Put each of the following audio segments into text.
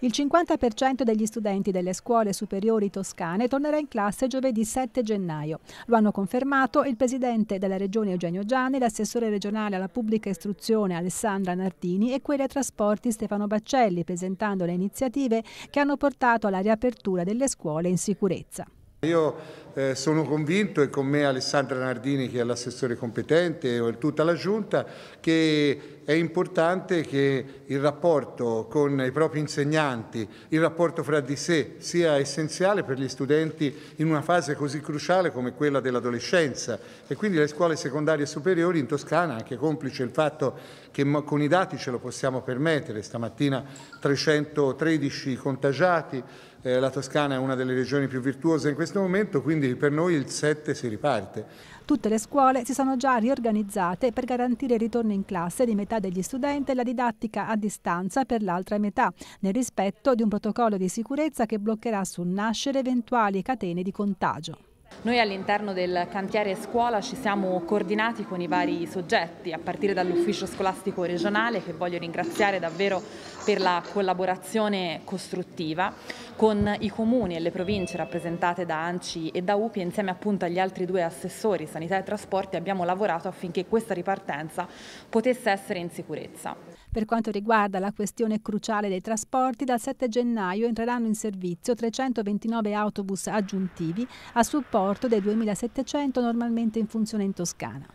Il 50% degli studenti delle scuole superiori toscane tornerà in classe giovedì 7 gennaio. Lo hanno confermato il presidente della regione Eugenio Gianni, l'assessore regionale alla pubblica istruzione Alessandra Nardini e quella a trasporti Stefano Baccelli, presentando le iniziative che hanno portato alla riapertura delle scuole in sicurezza. Io eh, sono convinto e con me Alessandra Nardini che è l'assessore competente e tutta la Giunta che è importante che il rapporto con i propri insegnanti, il rapporto fra di sé sia essenziale per gli studenti in una fase così cruciale come quella dell'adolescenza e quindi le scuole secondarie e superiori in Toscana, anche complice il fatto che con i dati ce lo possiamo permettere, stamattina 313 contagiati, eh, la Toscana è una delle regioni più virtuose in questo momento, quindi per noi il 7 si riparte. Tutte le scuole si sono già riorganizzate per garantire il ritorno in classe di metà degli studenti e la didattica a distanza per l'altra metà, nel rispetto di un protocollo di sicurezza che bloccherà sul nascere eventuali catene di contagio. Noi all'interno del cantiere scuola ci siamo coordinati con i vari soggetti, a partire dall'ufficio scolastico regionale che voglio ringraziare davvero per la collaborazione costruttiva, con i comuni e le province rappresentate da ANCI e da UPI insieme appunto agli altri due assessori sanità e trasporti abbiamo lavorato affinché questa ripartenza potesse essere in sicurezza. Per quanto riguarda la questione cruciale dei trasporti, dal 7 gennaio entreranno in servizio 329 autobus aggiuntivi a supporto dei 2.700 normalmente in funzione in Toscana.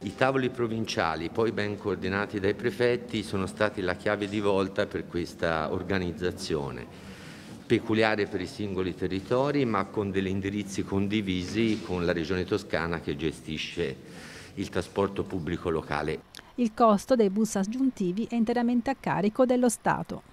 I tavoli provinciali, poi ben coordinati dai prefetti, sono stati la chiave di volta per questa organizzazione peculiare per i singoli territori ma con degli indirizzi condivisi con la regione toscana che gestisce il trasporto pubblico locale. Il costo dei bus aggiuntivi è interamente a carico dello Stato.